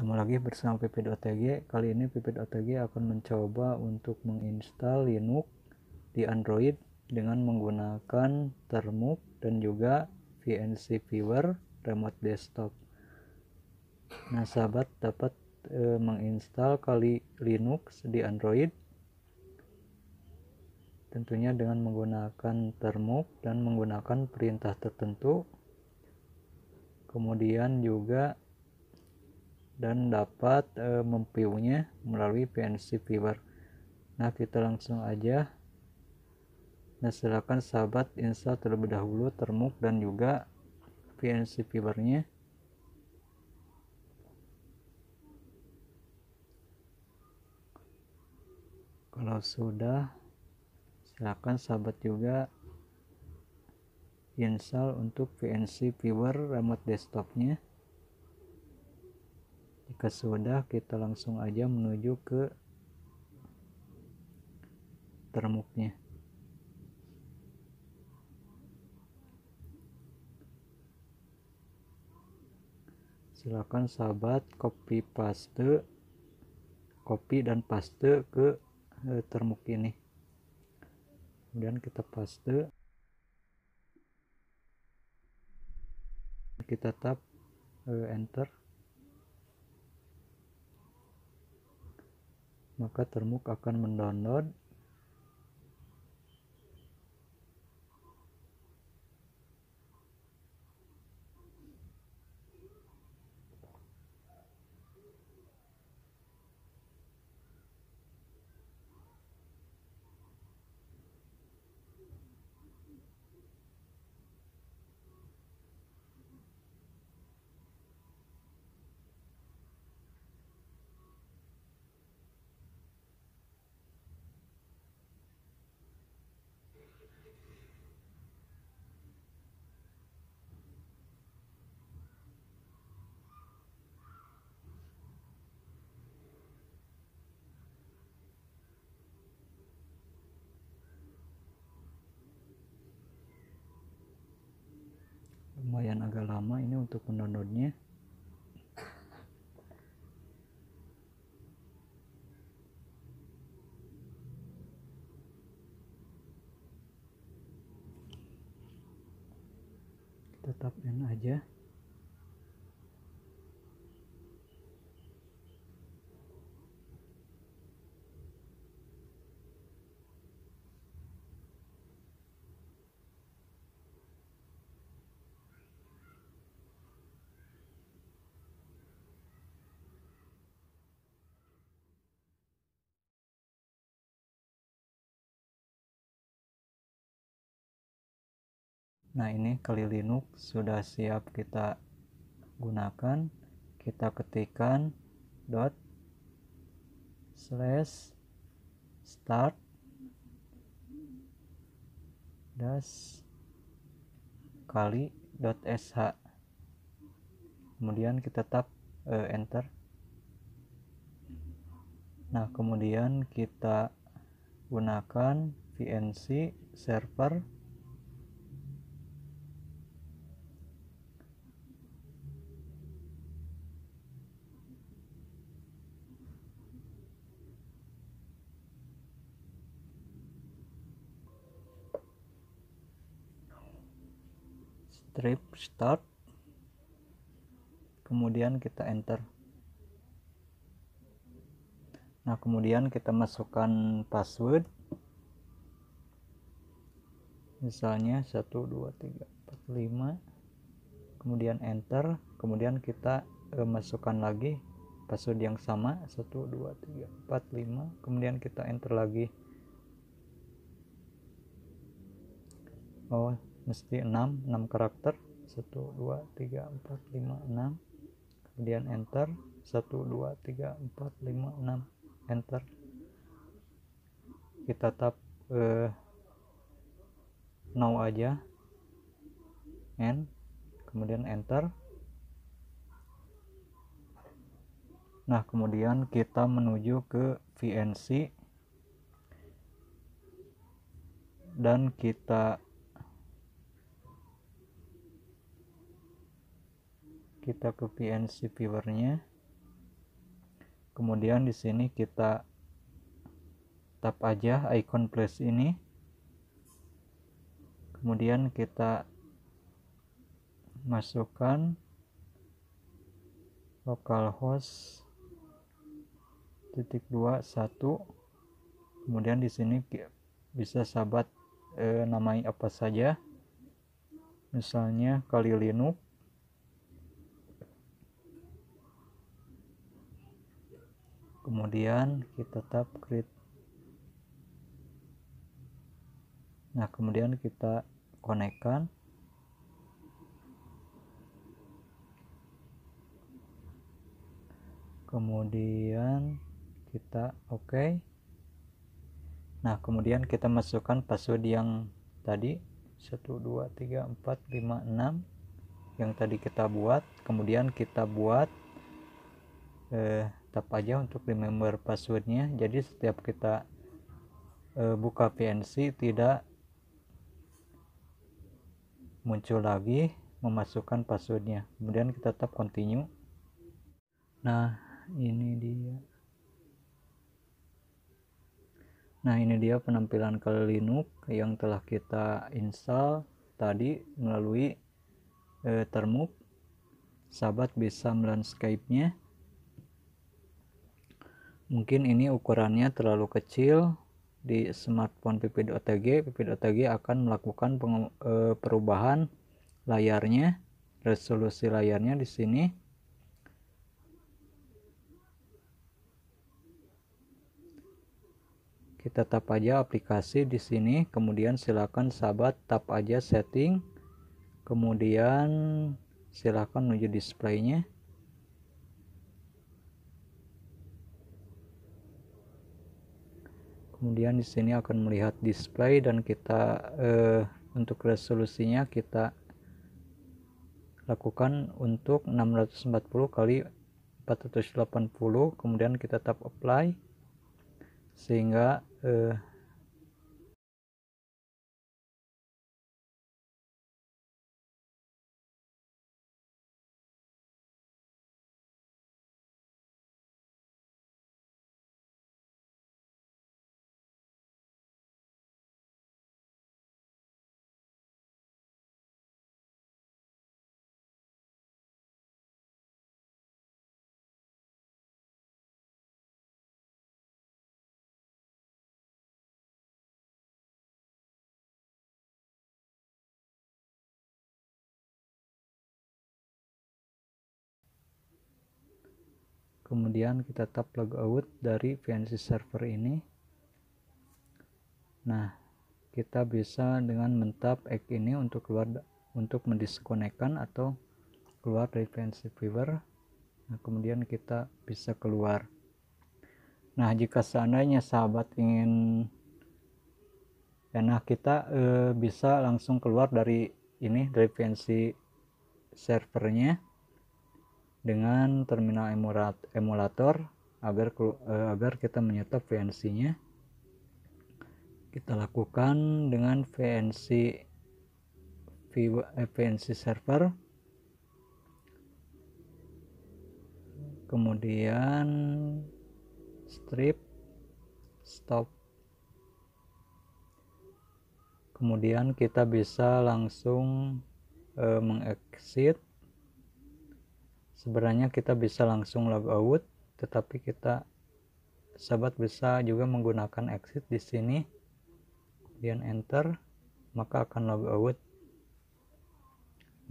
Ketemu lagi bersama pp.otg Kali ini pp.otg akan mencoba untuk menginstal Linux di Android dengan menggunakan Termuk dan juga VNC Viewer Remote Desktop. Nah, sahabat dapat e, menginstal kali Linux di Android tentunya dengan menggunakan termuk dan menggunakan perintah tertentu kemudian juga dan dapat e, eh, memview melalui PNC Viewer. Nah, kita langsung aja. Nah, silakan sahabat install terlebih dahulu Termuk dan juga PNC Viewer-nya. Kalau sudah, silakan sahabat juga install untuk VNC Viewer remote desktopnya. nya ke sudah kita langsung aja menuju ke termuknya silakan sahabat copy paste copy dan paste ke e, termuk ini kemudian kita paste kita tap e, enter maka termuk akan mendownload untuk mendownloadnya tetap enak N aja Nah ini Kali Linux sudah siap kita gunakan. Kita ketikkan dot slash start das kali dot sh kemudian kita tap uh, enter nah kemudian kita gunakan vnc server trip start kemudian kita enter nah kemudian kita masukkan password misalnya 1 2 3 4 5 kemudian enter kemudian kita eh, masukkan lagi password yang sama 1 2 3 4 5 kemudian kita enter lagi oh mesti 6 6 karakter 1 2 3 4 5 6 kemudian enter 1 2 3 4 5 6 enter kita tap uh, now aja n kemudian enter nah kemudian kita menuju ke VNC dan kita kita ke PNC viewernya kemudian di sini kita tap aja icon plus ini kemudian kita masukkan localhost titik dua satu kemudian di sini bisa sahabat eh, namai apa saja misalnya kali Linux kemudian kita tap create nah kemudian kita konekkan kemudian kita oke okay. nah kemudian kita masukkan password yang tadi 1 2 3 4 5 6 yang tadi kita buat kemudian kita buat eh, tap aja untuk remember passwordnya jadi setiap kita eh, buka PNC tidak muncul lagi memasukkan passwordnya kemudian kita tap continue nah ini dia nah ini dia penampilan Kali Linux yang telah kita install tadi melalui eh, termuk sahabat bisa melan Skype-nya mungkin ini ukurannya terlalu kecil di smartphone pp.otg pp.otg akan melakukan eh, perubahan layarnya resolusi layarnya di sini kita tap aja aplikasi di sini kemudian silakan sahabat tap aja setting kemudian silakan menuju displaynya kemudian di sini akan melihat display dan kita eh, untuk resolusinya kita lakukan untuk 640 kali 480 kemudian kita tap apply sehingga eh, kemudian kita tap logout dari VNC server ini nah kita bisa dengan mentap X ini untuk keluar untuk mendiskonekkan atau keluar dari VNC viewer nah, kemudian kita bisa keluar nah jika seandainya sahabat ingin ya, nah kita eh, bisa langsung keluar dari ini dari VNC servernya dengan terminal emulator agar eh, agar kita menyetop VNC-nya. Kita lakukan dengan VNC eh, VNC server. Kemudian strip stop kemudian kita bisa langsung e, eh, mengexit sebenarnya kita bisa langsung log out tetapi kita sahabat bisa juga menggunakan exit di sini kemudian enter maka akan log out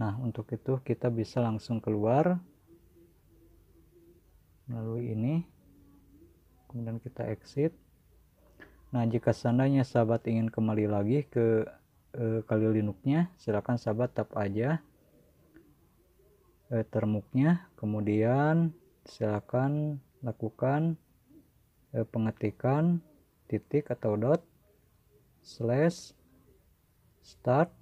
nah untuk itu kita bisa langsung keluar melalui ini kemudian kita exit nah jika seandainya sahabat ingin kembali lagi ke e, kali Linuxnya silakan sahabat tap aja Eh, termuknya kemudian silakan lakukan eh, pengetikan titik atau dot slash start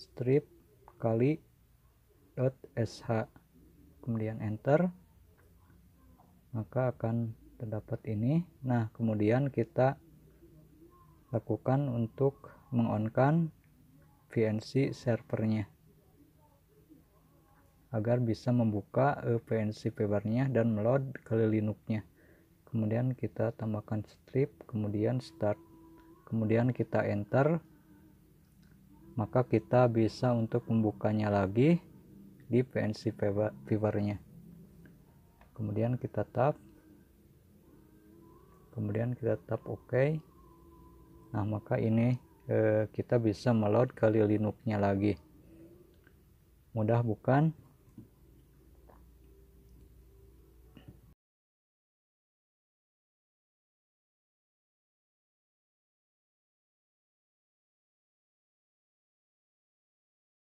strip kali dot sh kemudian enter maka akan terdapat ini nah kemudian kita lakukan untuk mengonkan VNC servernya agar bisa membuka eh, PNC e dan meload ke Linuxnya kemudian kita tambahkan strip kemudian start kemudian kita enter maka kita bisa untuk membukanya lagi di PNC fibernya. E kemudian kita tap kemudian kita tap OK nah maka ini eh, kita bisa meload ke Linuxnya lagi mudah bukan